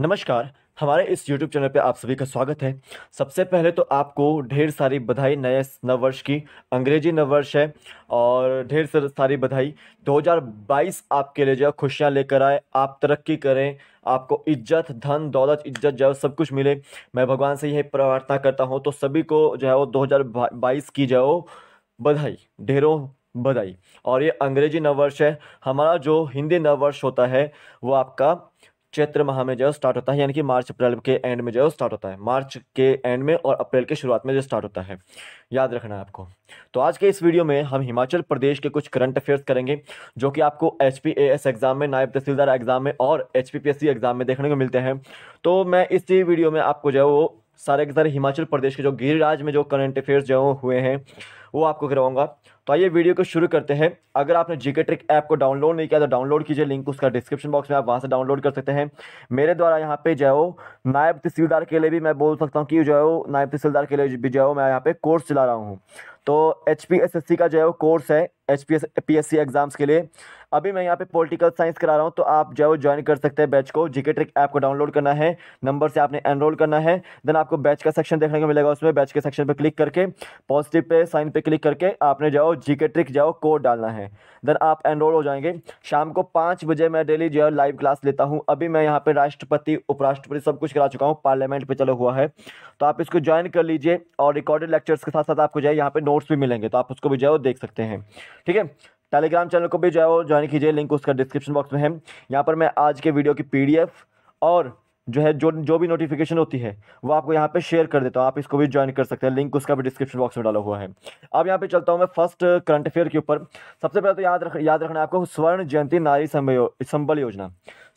नमस्कार हमारे इस YouTube चैनल पे आप सभी का स्वागत है सबसे पहले तो आपको ढेर सारी बधाई नए नववर्ष की अंग्रेजी नववर्ष है और ढेर सारी बधाई 2022 आपके लिए जो खुशियाँ लेकर आए आप तरक्की करें आपको इज्जत धन दौलत इज्जत जो सब कुछ मिले मैं भगवान से यही प्रार्थना करता हूँ तो सभी को जो है वो दो की जो बधाई ढेरों बधाई और ये अंग्रेजी नववर्ष है हमारा जो हिंदी नववर्ष होता है वो आपका चैत्र माह में जो स्टार्ट होता है यानी कि मार्च अप्रैल के एंड में जो स्टार्ट होता है मार्च के एंड में और अप्रैल के शुरुआत में जो स्टार्ट होता है याद रखना है आपको तो आज के इस वीडियो में हम हिमाचल प्रदेश के कुछ करंट अफेयर्स करेंगे जो कि आपको एच एग्ज़ाम में नायब तहसीलदार एग्ज़ाम में और एच एग्ज़ाम में देखने को मिलते हैं तो मैं इसी वीडियो में आपको जो है वो सारे के सारे हिमाचल प्रदेश के जो गिरिराज में जो करंट अफेयर्स जो हुए हैं वो आपको करवाऊंगा तो आइए वीडियो को शुरू करते हैं अगर आपने जीके ट्रिक ऐप को डाउनलोड नहीं किया तो डाउनलोड कीजिए लिंक उसका डिस्क्रिप्शन बॉक्स में आप वहाँ से डाउनलोड कर सकते हैं मेरे द्वारा यहाँ पे जाओ नायब तहसीलदार के लिए भी मैं बोल सकता हूँ कि जाओ नायब तहसीलदार के लिए भी जो मैं यहाँ पे कोर्स चला रहा हूँ तो एच का जो है वो कोर्स है एच पी एग्ज़ाम्स के लिए अभी मैं यहाँ पे पॉलिटिकल साइंस करा रहा हूँ तो आप जो ज्वाइन कर सकते हैं बैच को जीके ट्रिक ऐप को डाउनलोड करना है नंबर से आपने एनरोल करना है देन आपको बैच का सेक्शन देखने को मिलेगा उसमें बैच के सेक्शन पर क्लिक करके पॉजिटिव पे साइन पर क्लिक करके आपने जाओ जीके ट्रिक जाओ कोड डालना है देन आप एनरोल हो जाएंगे शाम को पाँच बजे मैं डेली जो लाइव क्लास लेता हूँ अभी मैं यहाँ पर राष्ट्रपति उपराष्ट्रपति सब कुछ करा चुका हूँ पार्लियामेंट पर चलो हुआ है तो आप इसको ज्वाइन कर लीजिए और रिकॉर्डेड लेक्चर्स के साथ साथ आपको जो है यहाँ पर नोट्स भी मिलेंगे तो आप उसको भी जो देख सकते हैं ठीक है टेलीग्राम चैनल को भी जो है वो ज्वाइन कीजिए लिंक उसका डिस्क्रिप्शन बॉक्स में है यहाँ पर मैं आज के वीडियो की पी और जो है जो जो भी नोटिफिकेशन होती है वो आपको यहाँ पे शेयर कर देता हूँ आप इसको भी ज्वाइन कर सकते हैं लिंक उसका भी डिस्क्रिप्शन बॉक्स में डाला हुआ है अब यहाँ पे चलता हूँ मैं फर्स्ट करंट अफेयर के ऊपर सबसे पहले तो याद रख याद रखना आपको स्वर्ण जयंती नारी संबल योजना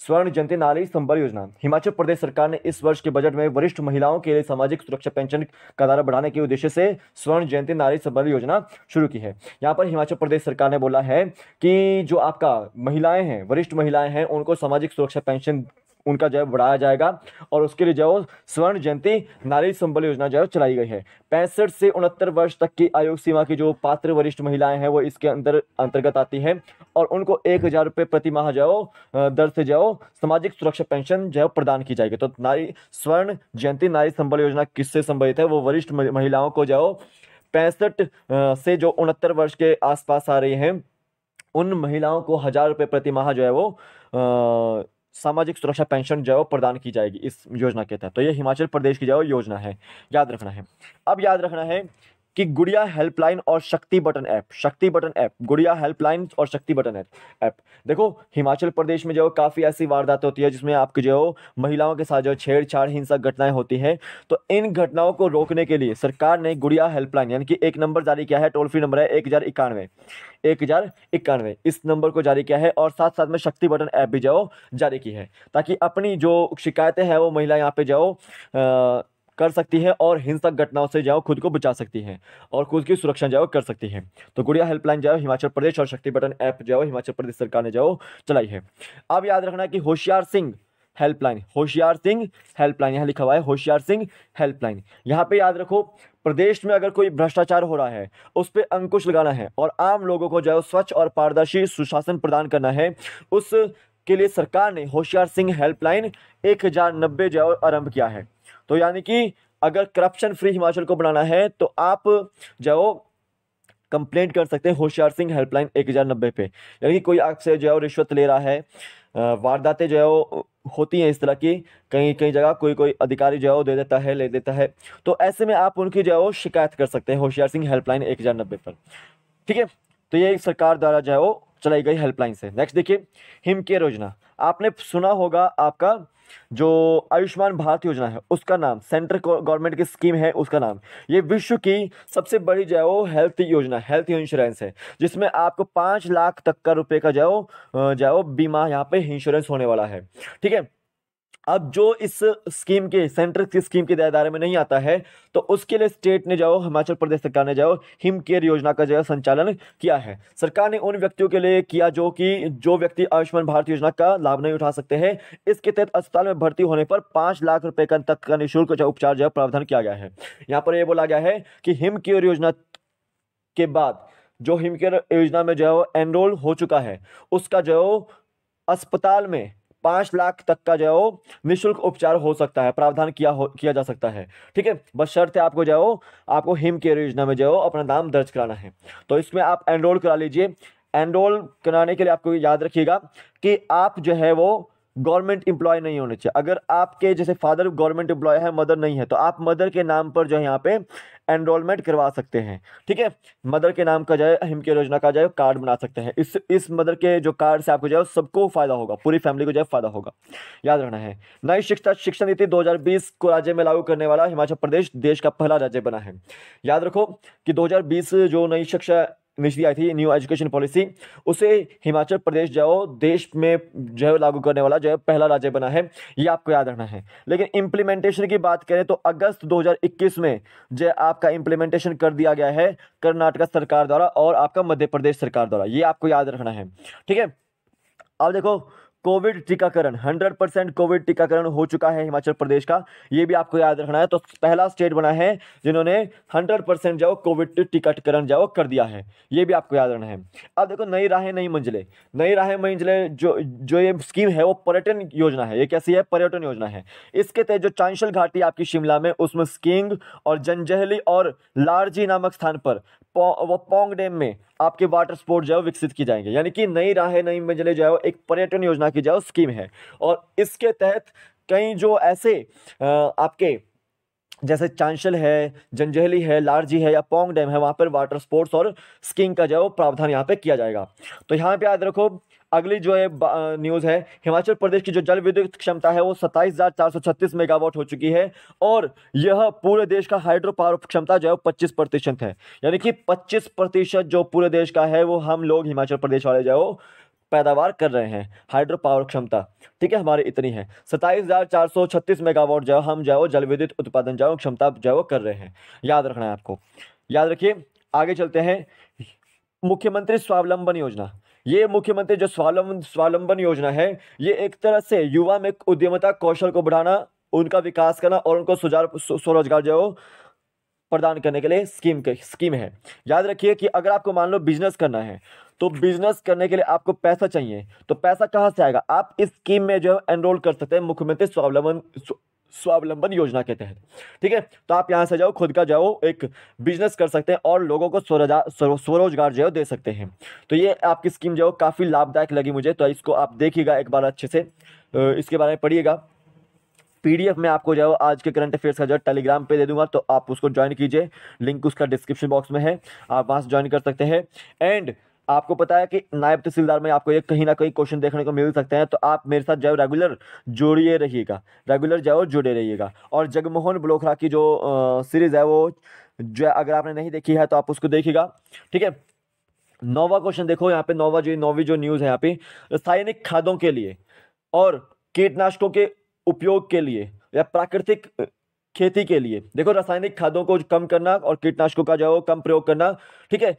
स्वर्ण जयंती नारी संबल योजना हिमाचल प्रदेश सरकार ने इस वर्ष के बजट में वरिष्ठ महिलाओं के लिए सामाजिक सुरक्षा पेंशन का दायरा बढ़ाने के उद्देश्य से स्वर्ण जयंती नारी संबल योजना शुरू की है यहाँ पर हिमाचल प्रदेश सरकार ने बोला है कि जो आपका महिलाएं हैं वरिष्ठ महिलाएं हैं उनको सामाजिक सुरक्षा पेंशन उनका जो है बढ़ाया जाएगा और उसके लिए जो स्वर्ण जयंती नारी संबल योजना जो है चलाई गई है पैंसठ से उनहत्तर वर्ष तक की आयु सीमा की जो पात्र वरिष्ठ महिलाएं हैं वो इसके अंदर अंतर्गत आती हैं और उनको एक हज़ार रुपये प्रति माह जो दर से जो सामाजिक सुरक्षा पेंशन जो है प्रदान की जाएगी तो नारी स्वर्ण जयंती नारी संबल योजना किससे संबंधित है वो वरिष्ठ महिलाओं को जो पैंसठ से जो उनहत्तर वर्ष के आसपास आ रही हैं उन महिलाओं को हज़ार रुपये प्रति माह जो है वो आ, सामाजिक सुरक्षा पेंशन जो प्रदान की जाएगी इस योजना के तहत तो ये हिमाचल प्रदेश की जो योजना है याद रखना है अब याद रखना है कि गुड़िया हेल्पलाइन और Shakti button app Shakti button app Gudiya helpline और शक्ति बटन ऐप ऐप देखो हिमाचल प्रदेश में जो है काफ़ी ऐसी वारदातें होती है जिसमें आपकी जो महिलाओं के साथ जो छेड़छाड़ हिंसक घटनाएं होती हैं तो इन घटनाओं को रोकने के लिए सरकार ने गुड़िया हेल्पलाइन यानी कि एक नंबर जारी किया है टोल फ्री नंबर है एक हज़ार इक्यानवे एक हज़ार इक्यानवे इस नंबर को जारी किया है और साथ साथ में शक्ति बटन ऐप भी जो जारी की है ताकि अपनी जो शिकायतें हैं वो महिला यहाँ पे जो कर सकती है और हिंसक घटनाओं से जो खुद को बचा सकती है और खुद की सुरक्षा जो कर सकती है तो गुड़िया हेल्पलाइन जो हिमाचल प्रदेश और शक्ति बटन ऐप जो हिमाचल प्रदेश सरकार ने जो चलाई है अब याद रखना कि होशियार सिंह हेल्पलाइन होशियार सिंह हेल्पलाइन यहाँ लिखा हुआ है होशियार सिंह हेल्पलाइन यहाँ पे याद रखो प्रदेश में अगर कोई भ्रष्टाचार हो रहा है उस पर अंकुश लगाना है और आम लोगों को जो है स्वच्छ और पारदर्शी सुशासन प्रदान करना है उस के लिए सरकार ने होशियार सिंह हेल्पलाइन एक हज़ार नब्बे जो आरम्भ किया है तो यानी कि अगर करप्शन फ्री हिमाचल को बनाना है तो आप जाओ कंप्लेंट कर सकते हैं होशियार सिंह हेल्पलाइन एक हज़ार नब्बे पे यानी कि कोई आपसे जो है रिश्वत ले रहा है वारदातें जो है वो होती हैं इस तरह की कहीं कहीं जगह कोई कोई अधिकारी जो है वो दे देता है ले देता है तो ऐसे में आप उनकी जो है वो शिकायत कर सकते हैं होशियार सिंह हेल्पलाइन एक हज़ार नब्बे पर ठीक है तो ये सरकार द्वारा जो है वो चलाई गई हेल्पलाइन से नेक्स्ट देखिए हिम केयर योजना आपने सुना होगा आपका जो आयुष्मान भारत योजना है उसका नाम सेंट्रल गवर्नमेंट की स्कीम है उसका नाम ये विश्व की सबसे बड़ी जो है वो हेल्थ योजना हेल्थ इंश्योरेंस है जिसमें आपको पाँच लाख तक का रुपए का जो है वो जो बीमा यहाँ पे इंश्योरेंस होने वाला है ठीक है अब जो इस स्कीम के सेंटर की स्कीम के दायरे में नहीं आता है तो उसके लिए स्टेट ने जाओ हिमाचल प्रदेश सरकार ने जाओ हिम केयर योजना का जो है संचालन किया है सरकार ने उन व्यक्तियों के लिए किया जो कि जो व्यक्ति आयुष्मान भारत योजना का लाभ नहीं उठा सकते हैं इसके तहत अस्पताल में भर्ती होने पर पाँच लाख रुपये का तक का निःशुल्क उपचार जो है प्रावधान किया गया है यहाँ पर यह बोला गया है कि हिम केयर योजना के बाद जो हिम केयर योजना में जो है एनरोल हो चुका है उसका जो अस्पताल में पाँच लाख तक का जो है वो निःशुल्क उपचार हो सकता है प्रावधान किया हो किया जा सकता है ठीक है बस शर्त है आपको जो है वो आपको हिम केयर योजना में जो है अपना नाम दर्ज कराना है तो इसमें आप एनरोल करा लीजिए एनरोल कराने के लिए आपको याद रखिएगा कि आप जो है वो गवर्नमेंट इंप्लॉय नहीं होने चाहिए अगर आपके जैसे फादर गवर्नमेंट एम्प्लॉय है मदर नहीं है तो आप मदर के नाम पर जो है यहाँ पे एनरोलमेंट करवा सकते हैं ठीक है मदर के नाम का है हिम के योजना का है कार्ड बना सकते हैं इस इस मदर के जो कार्ड से आपको जो है सबको फ़ायदा होगा पूरी फैमिली को जो है फ़ायदा होगा याद रखना है नई शिक्षा शिक्षा नीति 2020 को राज्य में लागू करने वाला हिमाचल प्रदेश देश का पहला राज्य बना है याद रखो कि दो जो नई शिक्षा विच दी आई थी न्यू एजुकेशन पॉलिसी उसे हिमाचल प्रदेश जो देश में जो लागू करने वाला जो है पहला राज्य बना है ये आपको याद रखना है लेकिन इम्प्लीमेंटेशन की बात करें तो अगस्त 2021 में जो आपका इम्प्लीमेंटेशन कर दिया गया है कर्नाटक सरकार द्वारा और आपका मध्य प्रदेश सरकार द्वारा ये आपको याद रखना है ठीक है अब देखो कोविड टीकाकरण 100 परसेंट कोविड टीकाकरण हो चुका है हिमाचल प्रदेश का ये भी आपको याद रखना है तो पहला स्टेट बना है जिन्होंने 100 परसेंट जो कोविड टीकाकरण जो कर दिया है ये भी आपको याद रखना है अब देखो नई राहें नई मंजिलें नई राहें मंजिलें जो जो ये स्कीम है वो पर्यटन योजना है ये कैसी है पर्यटन योजना है इसके तहत जो चांशल घाटी आपकी शिमला में उसमें स्कीइंग और जंजहली और लारजी नामक स्थान पर वो पोंग डैम में आपके वाटर स्पोर्ट जो है विकसित किए जाएंगे यानी कि नई राहें नई मंजिलें जो है वो एक पर्यटन योजना की जो स्कीम है और इसके तहत कई जो ऐसे आपके जैसे चांशल है जंजहली है लारजी है या पोंग डैम है वहाँ पर वाटर स्पोर्ट्स और स्कीइंग का जो है वो प्रावधान यहाँ पे किया जाएगा तो यहाँ पे याद रखो अगली जो है न्यूज़ है हिमाचल प्रदेश की जो जल विद्युत क्षमता है वो सत्ताईस मेगावाट हो चुकी है और यह पूरे देश का हाइड्रो पावर क्षमता जो है वो पच्चीस प्रतिशत है यानी कि पच्चीस प्रतिशत जो पूरे देश का है वो हम लोग हिमाचल प्रदेश वाले जो पैदावार कर रहे हैं हाइड्रो पावर क्षमता ठीक है हमारी इतनी है सत्ताईस हज़ार चार सौ छत्तीस मेगावाट जो हम जो जल विद्युत उत्पादन जो क्षमता जो कर रहे हैं याद रखना है आपको याद रखिए आगे चलते हैं मुख्यमंत्री स्वावलंबन योजना ये मुख्यमंत्री जो स्वावलंबन स्वावलंबन योजना है ये एक तरह से युवा में उद्यमता कौशल को बढ़ाना उनका विकास करना और उनको सुझाव स्वरोजगार जो प्रदान करने के लिए स्कीम के, स्कीम है याद रखिए कि अगर आपको मान लो बिजनेस करना है तो बिजनेस करने के लिए आपको पैसा चाहिए तो पैसा कहाँ से आएगा आप इस स्कीम में जो है एनरोल कर सकते हैं मुख्यमंत्री स्वावलंबन स्वावलंबन योजना के तहत ठीक है तो आप यहाँ से जाओ खुद का जाओ एक बिजनेस कर सकते हैं और लोगों को स्वरोजगार जो है दे सकते हैं तो ये आपकी स्कीम जो काफ़ी लाभदायक लगी मुझे तो इसको आप देखिएगा एक बार अच्छे से इसके बारे में पढ़िएगा पीडीएफ में आपको जो आज के करंट अफेयर्स का जो टेलीग्राम पे दे दूंगा तो आप उसको ज्वाइन कीजिए लिंक उसका डिस्क्रिप्शन बॉक्स में है आप वहाँ से ज्वाइन कर सकते हैं एंड आपको पता है कि नायब तहसीलदार में आपको ये कहीं ना कहीं क्वेश्चन देखने को मिल सकते हैं तो आप मेरे साथ जाओ रेगुलर जोड़िए रहिएगा रेगुलर जाओ जुड़े रहिएगा और जगमोहन ब्लोखरा की जो सीरीज़ है वो जो अगर आपने नहीं देखी है तो आप उसको देखिएगा ठीक है नौवा क्वेश्चन देखो यहाँ पे नौवा जो नौवीं जो न्यूज़ है यहाँ पे रासायनिक खादों के लिए और कीटनाशकों के उपयोग के लिए या प्राकृतिक खेती के लिए देखो रासायनिक खादों को कम करना और कीटनाशकों का जो है वो कम प्रयोग करना ठीक है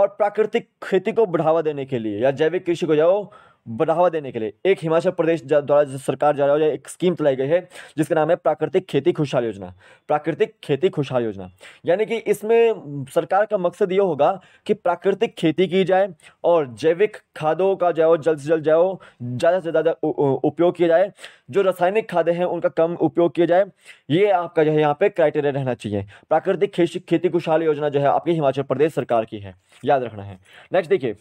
और प्राकृतिक खेती को बढ़ावा देने के लिए या जैविक कृषि को जाओ बढ़ावा देने के लिए एक हिमाचल प्रदेश द्वारा सरकार द्वारा एक स्कीम चलाई गई है जिसका नाम है प्राकृतिक खेती खुशहाल योजना प्राकृतिक खेती खुशहाल योजना यानी कि इसमें सरकार का मकसद ये होगा कि प्राकृतिक खेती की जाए और जैविक खादों का जो जल्द से जल्द जाओ ज़्यादा से ज़्यादा उपयोग किया जाए जो रासायनिक खादें हैं उनका कम उपयोग किया जाए ये आपका जो है यहाँ पर क्राइटेरिया रहना चाहिए प्राकृतिक खेती खुशहाल योजना जो है आपकी हिमाचल प्रदेश सरकार की है याद रखना है नेक्स्ट देखिए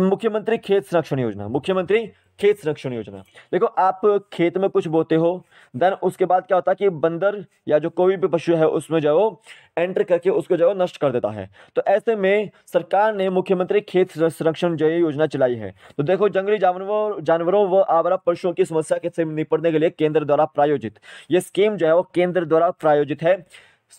मुख्यमंत्री खेत संरक्षण योजना मुख्यमंत्री खेत संरक्षण योजना देखो आप खेत में कुछ बोते हो देन उसके बाद क्या होता है कि बंदर या जो कोई भी पशु है उसमें जो एंटर करके उसको जो नष्ट कर देता है तो ऐसे में सरकार ने मुख्यमंत्री खेत संरक्षण जो योजना चलाई है तो देखो जंगली जानवरों जानवरों व आवारा पशुओं की समस्या से निपटने के लिए केंद्र द्वारा प्रायोजित ये स्कीम जो है वो केंद्र द्वारा प्रायोजित है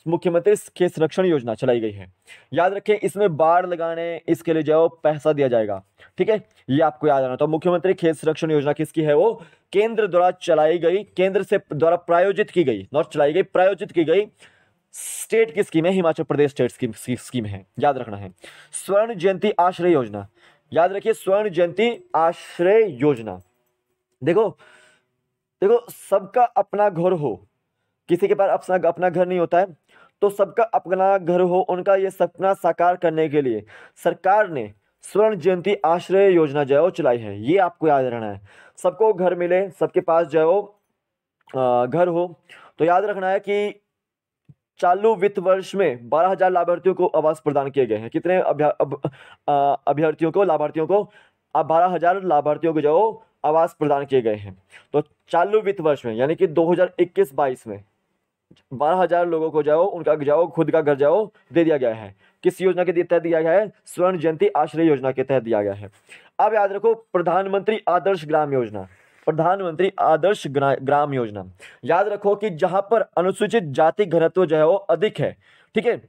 मुख्यमंत्री खेत संरक्षण योजना चलाई गई है याद रखें इसमें बाढ़ लगाने इसके लिए जो पैसा दिया जाएगा ठीक है ये आपको याद आना तो मुख्यमंत्री खेत संरक्षण योजना किसकी है वो केंद्र द्वारा चलाई गई केंद्र से द्वारा प्रायोजित की गई नॉट चलाई गई प्रायोजित की गई स्टेट की स्कीम है Himachal Pradesh state scheme scheme है याद रखना है स्वर्ण जयंती आश्रय योजना याद रखिए स्वर्ण जयंती आश्रय योजना देखो देखो सबका अपना घर हो किसी के पास अपना अपना घर नहीं होता है तो सबका अपना घर हो उनका ये सपना साकार करने के लिए सरकार ने स्वर्ण जयंती आश्रय योजना जो है वो चलाई है ये आपको याद रखना है सबको घर मिले सबके पास जो वो घर हो तो याद रखना है कि चालू वित्त वर्ष में बारह हजार लाभार्थियों को आवास प्रदान किए गए हैं कितने अभ्यर्थियों को लाभार्थियों को अब बारह हजार लाभार्थियों को जो आवास प्रदान किए गए हैं तो चालू वित्त वर्ष में यानी कि 2021-22 में बारह हजार लोगों को जाओ उनका जाओ खुद का घर जाओ दे दिया गया है किस योजना के तहत दिया गया है स्वर्ण जयंती आश्रय योजना के तहत दिया गया है अब याद रखो प्रधानमंत्री आदर्श ग्राम योजना प्रधानमंत्री आदर्श ग्राम योजना याद रखो कि जहां पर अनुसूचित जाति घनत्व जो है वो अधिक है ठीक है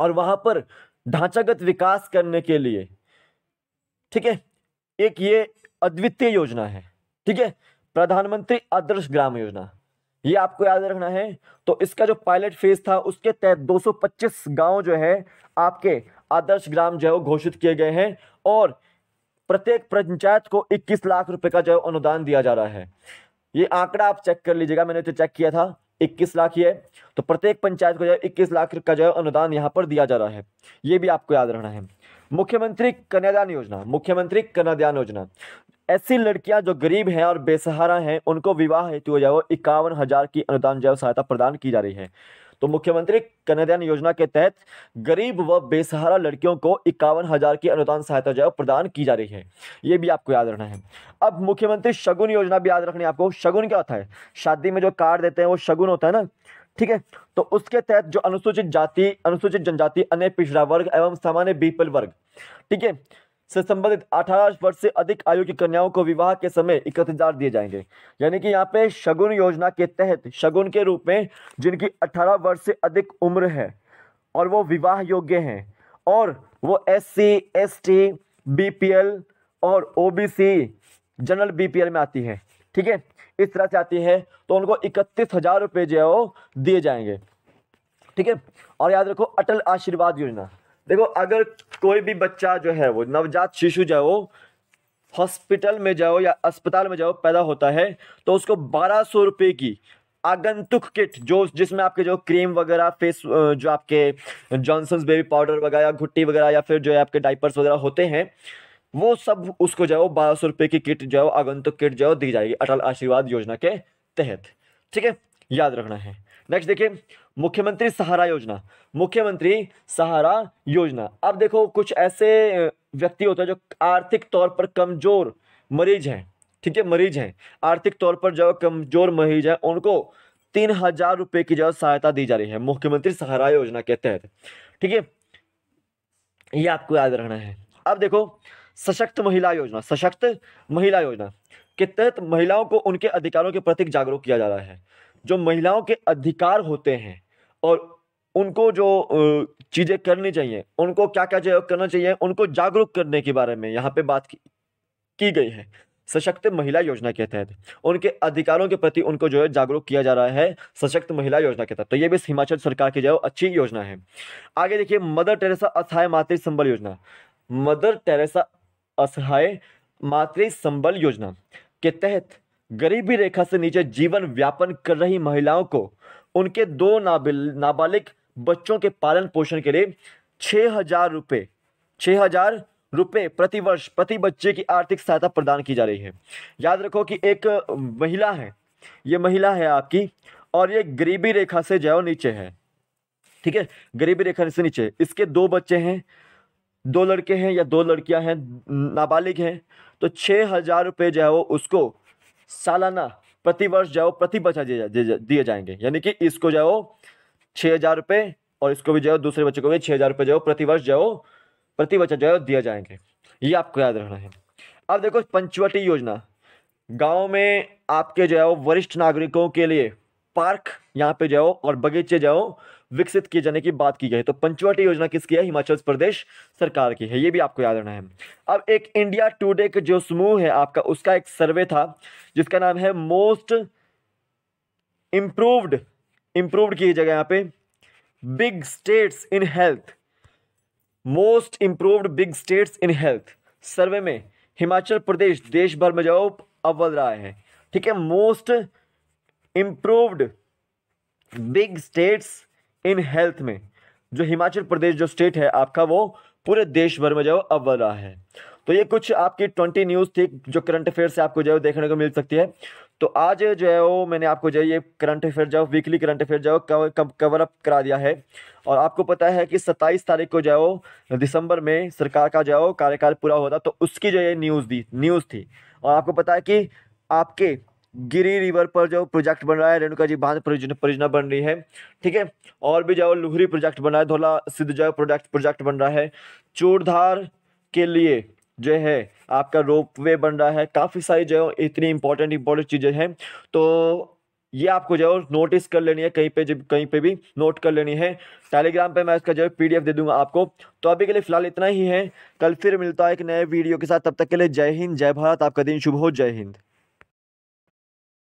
और वहां पर ढांचागत विकास करने के लिए ठीक है एक ये अद्वितीय योजना है ठीक है प्रधानमंत्री आदर्श ग्राम योजना ये आपको याद रखना है तो इसका जो पायलट फेज था उसके तहत 225 गांव जो है आपके आदर्श ग्राम जो है वो घोषित किए गए हैं और प्रत्येक पंचायत को 21 लाख रुपए का जो अनुदान दिया जा रहा है ये आंकड़ा आप चेक कर लीजिएगा मैंने तो चेक किया था 21 लाख ही है तो प्रत्येक पंचायत को जो है इक्कीस लाख का जो है अनुदान यहाँ पर दिया जा रहा है ये भी आपको याद रखना है मुख्यमंत्री कन्यादान योजना मुख्यमंत्री कन्यादान योजना ऐसी लड़कियां जो गरीब हैं और बेसहारा हैं उनको विवाह हेतु जो है वो इक्यावन हज़ार की अनुदान जो सहायता प्रदान की जा रही है तो मुख्यमंत्री कन्यादान योजना के तहत गरीब व बेसहारा लड़कियों को इक्यावन हज़ार की अनुदान सहायता जो है प्रदान की जा रही है ये भी आपको याद रखना है अब मुख्यमंत्री शगुन योजना भी याद रखनी है आपको शगुन क्या होता है शादी में जो कार्ड देते हैं वो शगुन होता है ना ठीक है तो उसके तहत जो अनुसूचित जाति अनुसूचित जनजाति अन्य पिछड़ा वर्ग एवं सामान्य बीपल वर्ग ठीक है से संबंधित 18 वर्ष से अधिक आयु की कन्याओं को विवाह के समय इकतीस हजार दिए जाएंगे यानी कि यहाँ पे शगुन योजना के तहत शगुन के रूप में जिनकी 18 वर्ष से अधिक उम्र है और वो विवाह योग्य हैं और वो S C S T B P L और O B C general B P L में आती है ठीक है इस तरह से आती है तो उनको इकतीस हज़ार रुपये जो है वो दिए जाएंगे ठीक है और याद रखो अटल आशीर्वाद योजना देखो अगर कोई भी बच्चा जो है वो नवजात शिशु जो है वो हॉस्पिटल में जाओ या अस्पताल में जाओ पैदा होता है तो उसको बारह सौ रुपये की आगंतुक किट जो जिसमें आपके जो क्रीम वगैरह फेस जो आपके जॉनसन्स बेबी पाउडर वगैरह घुट्टी वगैरह या फिर जो है आपके डाइपर्स वगैरह होते हैं वो सब उसको जो है वो बारह सौ रुपये की किट जो है आगंतुक किट जो है दी जाएगी अटल आशीर्वाद योजना के तहत ठीक है याद रखना है नेक्स्ट देखिए मुख्यमंत्री सहारा योजना मुख्यमंत्री सहारा योजना अब देखो कुछ ऐसे व्यक्ति होते हैं जो आर्थिक तौर पर कमज़ोर मरीज हैं ठीक है मरीज हैं आर्थिक तौर पर जो कमज़ोर मरीज हैं उनको तीन हजार रुपये की जो सहायता दी जा रही है मुख्यमंत्री सहारा योजना के तहत ठीक है ये आपको याद रखना है अब देखो सशक्त महिला योजना सशक्त महिला योजना के तहत महिलाओं को उनके अधिकारों के प्रति जागरूक किया जा रहा है जो महिलाओं के अधिकार होते हैं और उनको जो चीज़ें करनी चाहिए उनको क्या क्या चाहिए करना चाहिए उनको जागरूक करने के बारे में यहाँ पे बात की, की गई है सशक्त महिला योजना के तहत उनके अधिकारों के प्रति उनको जो है जागरूक किया जा रहा है सशक्त महिला योजना के तहत तो ये भी हिमाचल सरकार की जो अच्छी योजना है आगे देखिए मदर टेरेसा असहाय मातृ संबल योजना मदर टेरेसा असहाय मातृ संबल योजना के तहत गरीबी रेखा से नीचे जीवन व्यापन कर रही महिलाओं को उनके दो नाबिल नाबालिग बच्चों के पालन पोषण के लिए छः हजार रुपये छः हजार रुपये प्रतिवर्ष प्रति बच्चे की आर्थिक सहायता प्रदान की जा रही है याद रखो कि एक महिला है ये महिला है आपकी और ये गरीबी रेखा से जो नीचे है ठीक है गरीबी रेखा से नीचे इसके दो बच्चे हैं दो लड़के हैं या दो लड़कियां हैं नाबालिग हैं तो छः हज़ार रुपये जो है वो उसको सालाना प्रतिवर्ष जाओ प्रति बच्चा दिए जाएंगे यानी कि इसको जाओ छः हज़ार रुपये और इसको भी जाओ दूसरे बच्चे को भी छः हज़ार रुपये जाओ प्रतिवर्ष जाओ प्रति बच्चा जो दिए जाएंगे ये आपको याद रखना है अब देखो पंचवटी योजना गाँव में आपके जो है वरिष्ठ नागरिकों के लिए पार्क यहाँ पे जाओ और बगीचे जाओ विकसित किए जाने की बात की गई तो पंचवटी योजना किसकी है हिमाचल प्रदेश सरकार की है ये भी आपको याद रखना है अब एक इंडिया टूडे का जो समूह है आपका उसका एक सर्वे था जिसका नाम है मोस्ट इम्प्रूव्ड इम्प्रूव्ड की जगह यहाँ पे big states in health most improved big states in health survey में हिमाचल प्रदेश देश भर में जाओ अव्वल रहा है ठीक है most improved big states in health में जो हिमाचल प्रदेश जो स्टेट है आपका वो पूरे देश भर में जो अव्वल रहा है तो ये कुछ आपकी ट्वेंटी न्यूज़ थी जो करंट अफेयर से आपको जो देखने को मिल सकती है तो आज जो है वो मैंने आपको जो ये करंट अफेयर जो वीकली करंट अफेयर जो कवर अप करा दिया है और आपको पता है कि 27 तारीख को जो वो दिसंबर में सरकार का जो कार्यकाल पूरा होता तो उसकी जो ये न्यूज़ दी न्यूज़ थी और आपको पता है कि आपके गिरी रिवर पर जो प्रोजेक्ट बन रहा है रेणुका जी बांध परियोजना बन रही है ठीक है और भी जो लुहरी प्रोजेक्ट बन रहा है धोला सिद्ध जो प्रोजेक्ट प्रोजेक्ट बन रहा है चोरधार के लिए जो है आपका रोप वे बन रहा है काफ़ी सारी जो इतनी इंपॉर्टेंट इंपॉर्टेंट चीज़ें हैं तो ये आपको जो है नोटिस कर लेनी है कहीं पे जब कहीं पे भी नोट कर लेनी है टेलीग्राम पे मैं इसका जो है पीडीएफ दे दूंगा आपको तो अभी के लिए फ़िलहाल इतना ही है कल फिर मिलता है एक नए वीडियो के साथ तब तक के लिए जय हिंद जय भारत आपका दिन शुभ हो जय हिंद